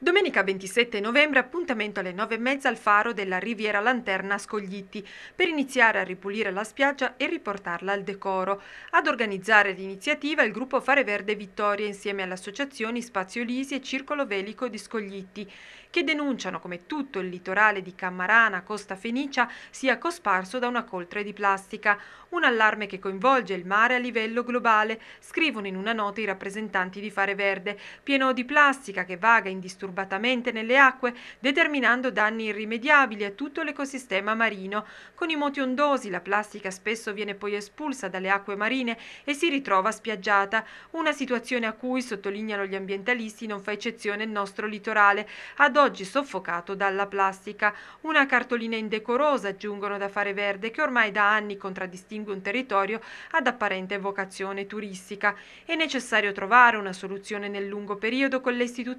Domenica 27 novembre appuntamento alle 9.30 al faro della Riviera Lanterna Scoglitti per iniziare a ripulire la spiaggia e riportarla al decoro. Ad organizzare l'iniziativa il gruppo Fare Verde Vittoria insieme alle associazioni Spazio Lisi e Circolo Velico di Scoglitti che denunciano come tutto il litorale di Cammarana, Costa Fenicia sia cosparso da una coltre di plastica. Un allarme che coinvolge il mare a livello globale, scrivono in una nota i rappresentanti di Fare Verde, pieno di plastica che vaga indisturbata turbatamente nelle acque, determinando danni irrimediabili a tutto l'ecosistema marino. Con i moti ondosi la plastica spesso viene poi espulsa dalle acque marine e si ritrova spiaggiata, una situazione a cui, sottolineano gli ambientalisti, non fa eccezione il nostro litorale, ad oggi soffocato dalla plastica. Una cartolina indecorosa, aggiungono da fare verde, che ormai da anni contraddistingue un territorio ad apparente vocazione turistica. È necessario trovare una soluzione nel lungo periodo con le istituzioni,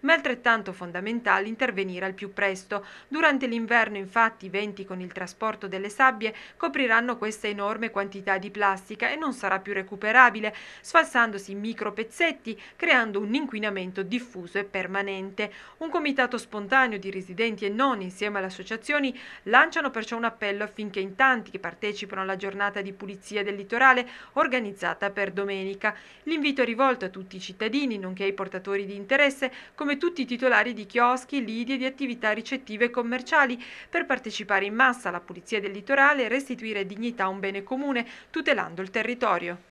ma altrettanto fondamentale intervenire al più presto. Durante l'inverno infatti i venti con il trasporto delle sabbie copriranno questa enorme quantità di plastica e non sarà più recuperabile, sfalsandosi in micro pezzetti, creando un inquinamento diffuso e permanente. Un comitato spontaneo di residenti e non insieme alle associazioni lanciano perciò un appello affinché in tanti che partecipano alla giornata di pulizia del litorale organizzata per domenica. L'invito è rivolto a tutti i cittadini, nonché ai portatori di interesse, come tutti tutti i titolari di chioschi, lidi e di attività ricettive e commerciali per partecipare in massa alla pulizia del litorale e restituire dignità a un bene comune, tutelando il territorio.